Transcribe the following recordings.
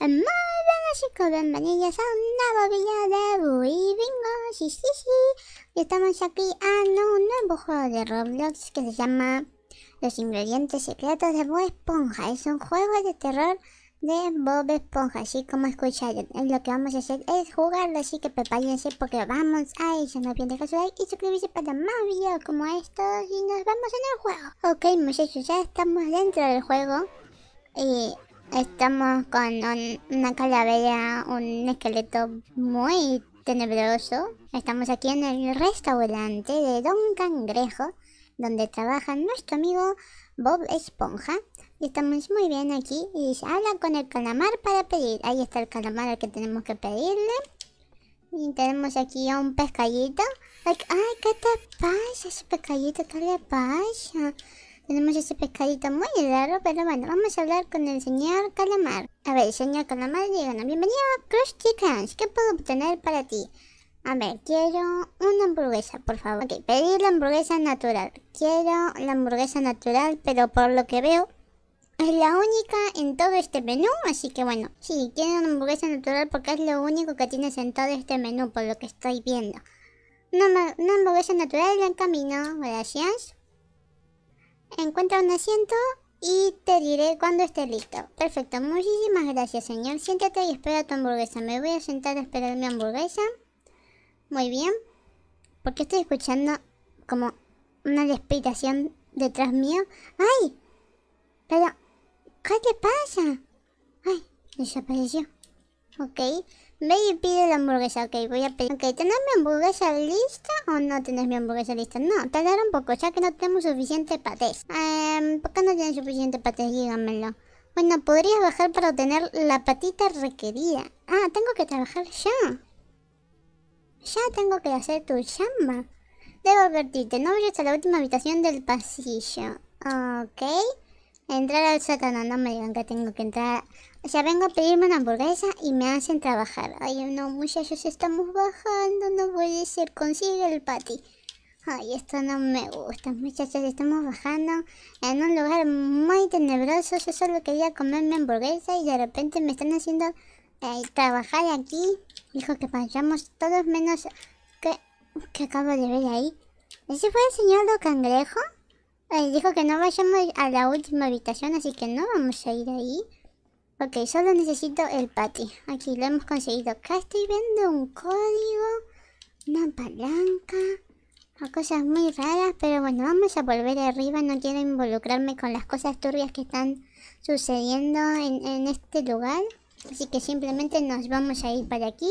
Muy buenas chicos, bienvenidos a un nuevo video de Bingo, sí, sí, sí. estamos aquí a un nuevo juego de Roblox que se llama Los ingredientes secretos de Bob Esponja. Es un juego de terror de Bob Esponja, así como escucharon. Lo que vamos a hacer es jugarlo, así que prepárense porque vamos a eso. No olviden dejar su like y suscribirse para más videos como estos y nos vamos en el juego. Ok muchachos, ya estamos dentro del juego. Y eh, Estamos con una calavera, un esqueleto muy tenebroso. Estamos aquí en el restaurante de Don Cangrejo, donde trabaja nuestro amigo Bob Esponja. Y estamos muy bien aquí y dice, habla con el calamar para pedir. Ahí está el calamar al que tenemos que pedirle. Y tenemos aquí a un pescadito. ay, ¿qué te pasa ese pescadito? ¿Qué le pasa? Tenemos ese pescadito muy raro, pero bueno, vamos a hablar con el señor Calamar. A ver, señor Calamar, díganos, bienvenido a Crush ¿qué puedo obtener para ti? A ver, quiero una hamburguesa, por favor. Ok, pedir la hamburguesa natural. Quiero la hamburguesa natural, pero por lo que veo, es la única en todo este menú, así que bueno. Sí, quiero una hamburguesa natural porque es lo único que tienes en todo este menú, por lo que estoy viendo. Una, una hamburguesa natural en camino, gracias. Encuentra un asiento y te diré cuando esté listo. Perfecto, muchísimas gracias señor. Siéntate y espera tu hamburguesa. Me voy a sentar a esperar mi hamburguesa. Muy bien. Porque estoy escuchando como una respiración detrás mío. ¡Ay! Pero, ¿qué te pasa? ¡Ay! Desapareció. Ok y pide la hamburguesa, ok, voy a pedir. Ok, ¿tenés mi hamburguesa lista o no tenés mi hamburguesa lista? No, tardar un poco, ya que no tenemos suficiente patés. Um, ¿Por qué no tienes suficiente patés? Dígamelo. Bueno, podrías bajar para obtener la patita requerida. Ah, tengo que trabajar ya. Ya tengo que hacer tu chamba. Debo advertirte, no voy hasta la última habitación del pasillo. Ok entrar al sótano, no me digan que tengo que entrar. O sea, vengo a pedirme una hamburguesa y me hacen trabajar. Ay, no, muchachos, estamos bajando, no puede ser, consigue el pati. Ay, esto no me gusta, muchachos, estamos bajando en un lugar muy tenebroso. Yo solo quería comerme hamburguesa y de repente me están haciendo eh, trabajar aquí. Dijo que pasamos todos menos que, acabo de ver ahí. ¿Ese fue el señor lo cangrejo? dijo que no vayamos a la última habitación, así que no vamos a ir ahí. Ok, solo necesito el patio. Aquí lo hemos conseguido. Acá estoy viendo un código, una palanca, cosas muy raras, pero bueno, vamos a volver arriba. No quiero involucrarme con las cosas turbias que están sucediendo en, en este lugar. Así que simplemente nos vamos a ir para aquí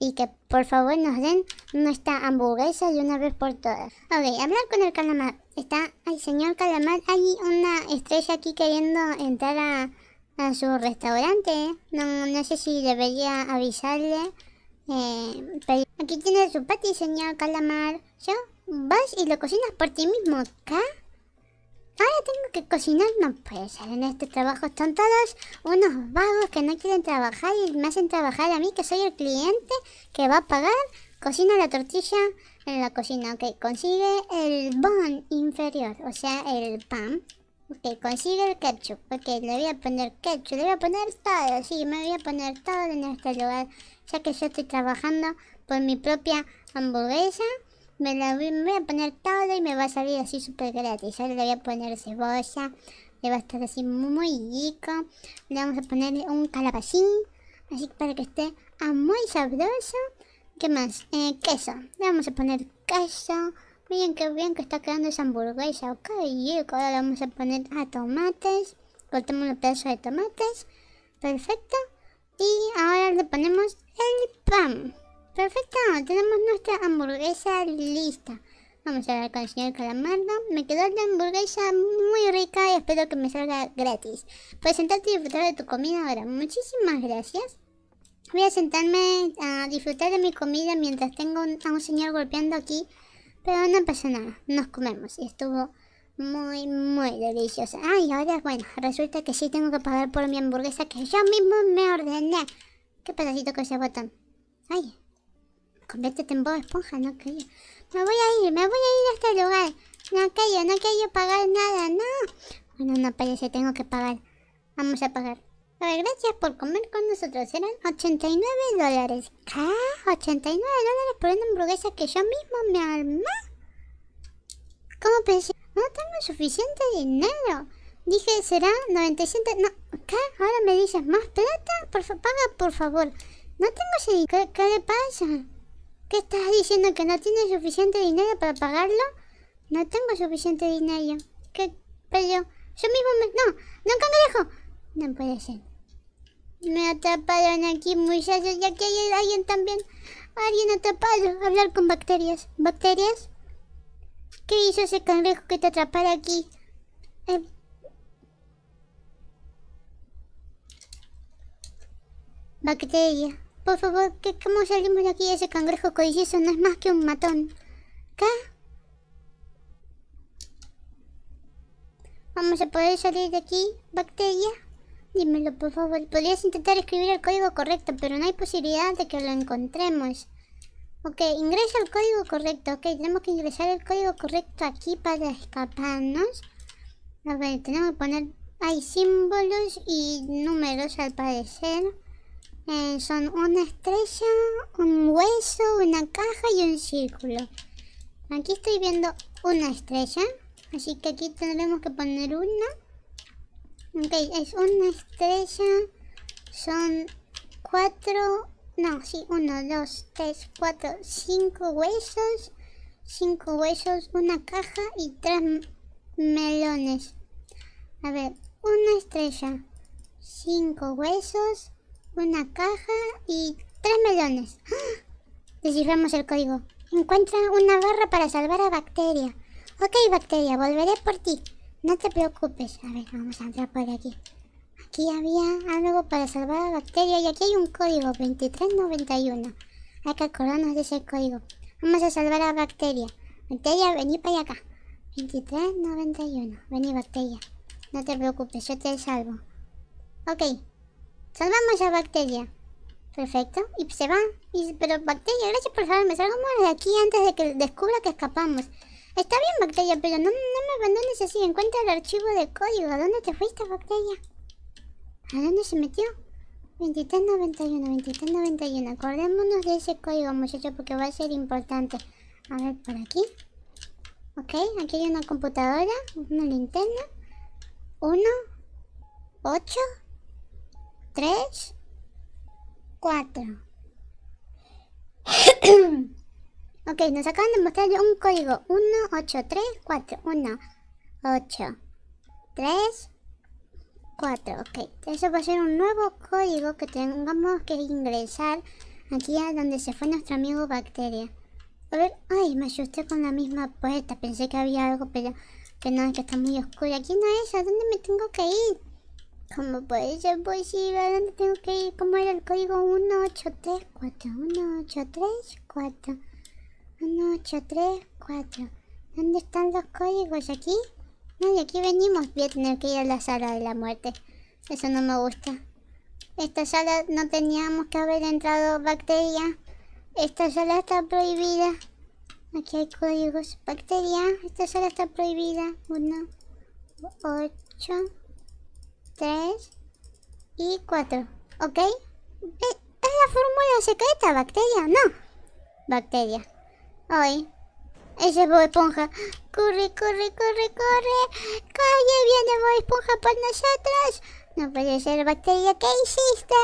y que por favor nos den nuestra hamburguesa de una vez por todas. Ok, hablar con el calamar. Está el señor calamar. Hay una estrella aquí queriendo entrar a, su restaurante. No, no sé si debería avisarle. Eh, aquí tiene su pati, señor calamar. Yo vas y lo cocinas por ti mismo. ¿ca? Ahora tengo que cocinar, no puede ser. En este trabajo están todos unos vagos que no quieren trabajar y me hacen trabajar a mí, que soy el cliente que va a pagar. Cocina la tortilla en la cocina, ok. Consigue el bon inferior, o sea, el pan. Ok, consigue el ketchup. Ok, le voy a poner ketchup, le voy a poner todo, sí, me voy a poner todo en este lugar, ya que yo estoy trabajando por mi propia hamburguesa me la voy, a poner todo y me va a salir así súper gratis. Ahora le voy a poner cebolla, le va a estar así muy rico. Le vamos a poner un calabacín, así para que esté ah, muy sabroso. ¿Qué más? Eh, queso. Le vamos a poner queso. Miren qué bien que está quedando esa hamburguesa. Ok, Ahora le vamos a poner a tomates. Cortamos un pedazo de tomates. Perfecto. Y ahora le ponemos el pan. Perfecto, tenemos nuestra hamburguesa lista. Vamos a hablar con el señor Calamardo. Me quedó la hamburguesa muy rica y espero que me salga gratis. Puedes sentarte y disfrutar de tu comida ahora. Muchísimas gracias. Voy a sentarme a disfrutar de mi comida mientras tengo a un señor golpeando aquí. Pero no pasa nada, nos comemos y estuvo muy, muy deliciosa. Ah, y ahora, bueno, resulta que sí tengo que pagar por mi hamburguesa que yo mismo me ordené. Qué pedacito que ese botón. Ay, Conviértete en Bob Esponja, no quiero. Me voy a ir, me voy a ir a este lugar. No quiero, no quería pagar nada, no. Bueno, no parece, tengo que pagar. Vamos a pagar. A ver, gracias por comer con nosotros. Eran 89 dólares. ¿Qué? 89 dólares por una hamburguesa que yo mismo me armé. ¿Cómo pensé? No tengo suficiente dinero. Dije, será 97... No, ¿qué? ¿Ahora me dices más plata? Por paga, por favor. No tengo ese ¿Qué, ¿Qué le pasa? ¿Qué estás diciendo? ¿Que no tienes suficiente dinero para pagarlo? No tengo suficiente dinero. ¿Qué? Pero yo mismo me... ¡No! ¡No, cangrejo! No puede ser. Me atraparon aquí, muchachos. Y aquí hay alguien también. Alguien atrapado. Hablar con bacterias. ¿Bacterias? ¿Qué hizo ese cangrejo que te atrapara aquí? Eh. Bacteria por favor, ¿cómo salimos de aquí ese cangrejo codicioso? No es más que un matón. ¿Qué? ¿Vamos a poder salir de aquí, bacteria? Dímelo, por favor. Podrías intentar escribir el código correcto, pero no hay posibilidad de que lo encontremos. Ok, ingresa el código correcto. Ok, tenemos que ingresar el código correcto aquí para escaparnos. A tenemos que poner... Hay símbolos y números al parecer. Eh, son una estrella, un hueso, una caja y un círculo. Aquí estoy viendo una estrella. Así que aquí tendremos que poner una. Ok, es una estrella. Son cuatro... No, sí, uno, dos, tres, cuatro, cinco huesos. Cinco huesos, una caja y tres melones. A ver, una estrella. Cinco huesos una caja y tres melones. Desciframos el código. Encuentra una barra para salvar a Bacteria. Ok, Bacteria, volveré por ti. No te preocupes. A ver, vamos a entrar por aquí. Aquí había algo para salvar a Bacteria y aquí hay un código 2391. Hay que acordarnos de ese código. Vamos a salvar a Bacteria. Bacteria, vení para acá. 2391. Vení, Bacteria. No te preocupes, yo te salvo. Ok, Salvamos a Bacteria. Perfecto. Y se va. Y, pero Bacteria, gracias por salvarme. Salgamos de aquí antes de que descubra que escapamos. Está bien, Bacteria, pero no, no me abandones así. Encuentra el archivo de código. ¿A dónde te fuiste, Bacteria? ¿A dónde se metió? 2391, 2391. Acordémonos de ese código, muchachos, porque va a ser importante. A ver, por aquí. Ok, aquí hay una computadora, una linterna. Uno, ocho, 3, 4. ok, nos acaban de mostrar un código. 1, 8, 3, 4. 1, 8, 3, 4. Ok, eso va a ser un nuevo código que tengamos que ingresar aquí a donde se fue nuestro amigo Bacteria. A ver, ay, me asusté con la misma puerta. Pensé que había algo, pero que no, que está muy oscuro. Aquí no es, ¿a dónde me tengo que ir? ¿Cómo puede ser posible? dónde tengo que ir? ¿Cómo era el código? 1834, 1834, 1834. ¿Dónde están los códigos? ¿Aquí? No, de aquí venimos. Voy a tener que ir a la sala de la muerte. Eso no me gusta. Esta sala no teníamos que haber entrado bacteria. Esta sala está prohibida. Aquí hay códigos. Bacteria. Esta sala está prohibida. 1, 8, 3 y 4. ¿Ok? Eh, es la fórmula secreta, bacteria, no. Bacteria. Hoy. Ese es Bob Esponja. Corre, corre, corre, corre. Calle, viene Bob Esponja por nosotros. No puede ser bacteria. ¿Qué hiciste?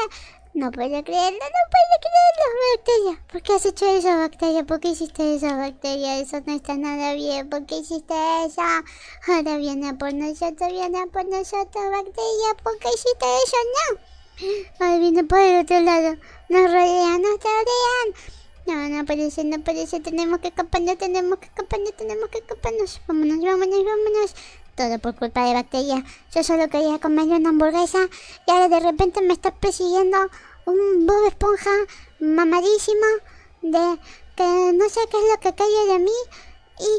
No puedo creerlo, no puedo creerlo, bacteria. ¿Por qué has hecho eso, bacteria? ¿Por qué hiciste eso, bacteria? Eso no está nada bien. ¿Por qué hiciste eso? Ahora viene por nosotros, viene por nosotros, bacteria. ¿Por qué hiciste eso? No. Ahora viene por el otro lado. Nos rodean, nos rodean. No, no aparece, no aparece. Tenemos que no tenemos que no tenemos que escaparnos. Vámonos, vámonos, vámonos todo por culpa de bacterias. Yo solo quería comer una hamburguesa y ahora de repente me está persiguiendo un Bob Esponja mamadísimo de que no sé qué es lo que cae de mí y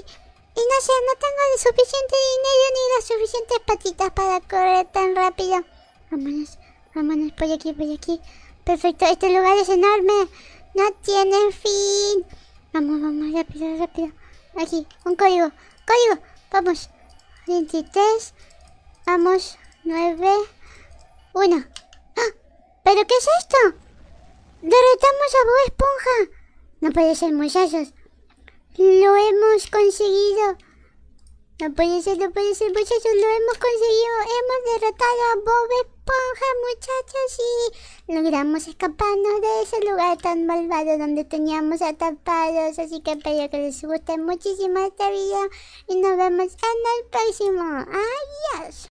y no sé, no tengo el suficiente dinero ni las suficientes patitas para correr tan rápido. Vámonos, vámonos por aquí, por aquí. Perfecto, este lugar es enorme. No tiene fin. Vamos, vamos, rápido, rápido. Aquí, un código, código. Vamos, 23, vamos, 9, 1. ¡Ah! ¿Pero qué es esto? ¡Derretamos a Bob Esponja! No puede ser, muchachos. Lo hemos conseguido. No puede ser, no puede ser, muchachos, lo hemos conseguido. Hemos derrotado a Bob Esponja, muchachos, y logramos escaparnos de ese lugar tan malvado donde teníamos atrapados. Así que espero que les guste muchísimo este video y nos vemos en el próximo. Adiós.